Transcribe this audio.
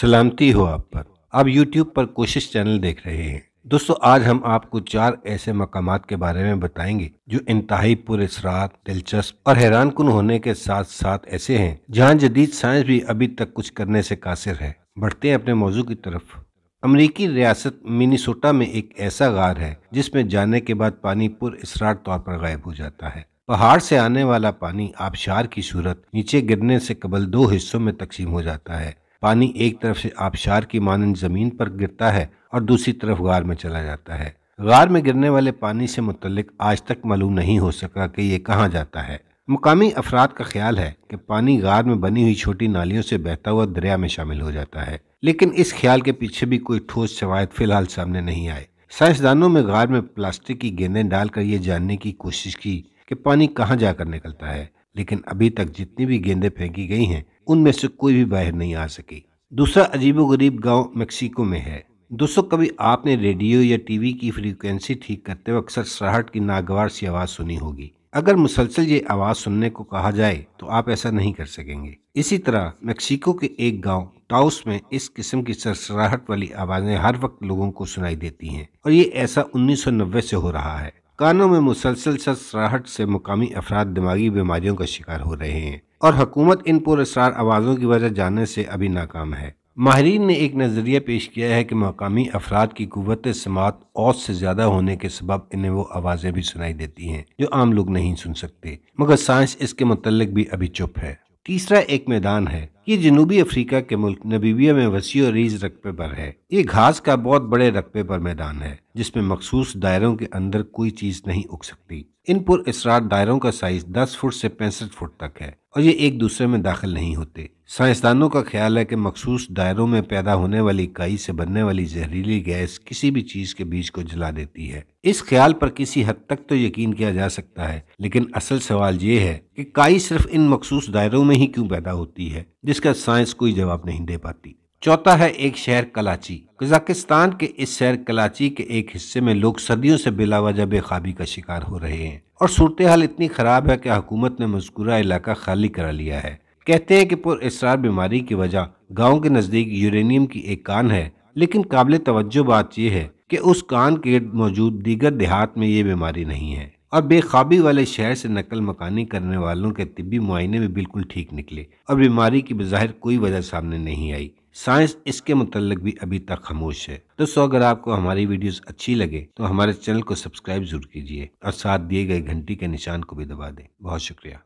सलामती हो आप पर आप YouTube पर कोशिश चैनल देख रहे हैं दोस्तों आज हम आपको चार ऐसे मकाम के बारे में बताएंगे जो इंतहाई पुरस्रात दिलचस्प और हैरान कन होने के साथ साथ ऐसे हैं जहां जदीद साइंस भी अभी तक कुछ करने से कासिर है बढ़ते हैं अपने मौजू की तरफ अमरीकी रियासत मिनीसोटा में एक ऐसा गार है जिसमें जाने के बाद पानी पुरस्रार तौर पर गायब हो जाता है पहाड़ से आने वाला पानी आबशार की सूरत नीचे गिरने से कबल दो हिस्सों में तकसीम हो जाता है पानी एक तरफ से आबशार की मानन जमीन पर गिरता है और दूसरी तरफ गार में चला जाता है गार में गिरने वाले पानी से मुतलक आज तक मालूम नहीं हो सका कि ये कहाँ जाता है मुकामी अफराद का ख्याल है कि पानी गार में बनी हुई छोटी नालियों से बहता हुआ दरिया में शामिल हो जाता है लेकिन इस ख्याल के पीछे भी कोई ठोस शवायद फिलहाल सामने नहीं आए साइंसदानों में गार में प्लास्टिक की गेंदें डालकर ये जानने की कोशिश की कि पानी कहाँ जाकर निकलता है लेकिन अभी तक जितनी भी गेंदें फेंकी गई हैं उनमें से कोई भी बाहर नहीं आ सकी दूसरा अजीबोगरीब गांव मेक्सिको में है दोस्तों कभी आपने रेडियो या टीवी की फ्रीक्वेंसी ठीक करते वक्त सरसराहट की नागवार सी आवाज़ सुनी होगी अगर मुसलसल ये आवाज़ सुनने को कहा जाए तो आप ऐसा नहीं कर सकेंगे इसी तरह मेक्सिको के एक गांव टाउस में इस किस्म की सरसराहट वाली आवाज़ें हर वक्त लोगों को सुनाई देती हैं और ये ऐसा 1990 से हो रहा है कानों में मुसलसल सराहट से मुकामी अफराद दिमागी बीमारियों का शिकार हो रहे हैं और हकूमत इन पुरस्कार आवाज़ों की वजह जानने से अभी नाकाम है माहरीन ने एक नज़रिया पेश किया है कि मकामी अफराद की कुत समात औस से ज़्यादा होने के सबब इन्हें वो आवाज़ें भी सुनाई देती हैं जो आम लोग नहीं सुन सकते मगर साइंस इसके मतलब भी अभी चुप है तीसरा एक मैदान है ये जनूबी अफ्रीका के मुल्क नबीबिया में वसी और रीज रकबे पर है ये घास का बहुत बड़े रकबे पर मैदान है जिसमें मखसूस दायरों के अंदर कोई चीज़ नहीं उग सकती इन पुर इसरार दायरों का साइज 10 फुट से पैंसठ फुट तक है और ये एक दूसरे में दाखिल नहीं होते साइंसदानों का ख्याल है कि मखसूस दायरों में पैदा होने वाली इकाई से बनने वाली जहरीली गैस किसी भी चीज के बीज को जला देती है इस ख्याल पर किसी हद तक तो यकीन किया जा सकता है लेकिन असल सवाल ये है कि काई सिर्फ इन मखसूस दायरों में ही क्यों पैदा होती है जिसका साइंस कोई जवाब नहीं दे पाती चौथा है एक शहर कलाची कजाकिस्तान के इस शहर कलाची के एक हिस्से में लोग सदियों से बिलावजह बेखाबी का शिकार हो रहे हैं और सूरत हाल इतनी ख़राब है कि हुकूमत ने मजकूरा इलाका खाली करा लिया है कहते हैं कि इसरार बीमारी की वजह गाँव के नज़दीक यूरेनियम की एक कान है लेकिन काबिल तवज्जो बात यह है कि उस कान के मौजूद दीगर देहात में ये बीमारी नहीं है और बेखाबी वाले शहर से नकल मकानी करने वालों के तिबी मुआइने में बिल्कुल ठीक निकले और बीमारी की बज़ाहिर कोई वजह सामने नहीं आई साइंस इसके मतलब भी अभी तक खामोश है दोस्तों अगर आपको हमारी वीडियोस अच्छी लगे तो हमारे चैनल को सब्सक्राइब जरूर कीजिए और साथ दिए गए घंटी के निशान को भी दबा दें बहुत शुक्रिया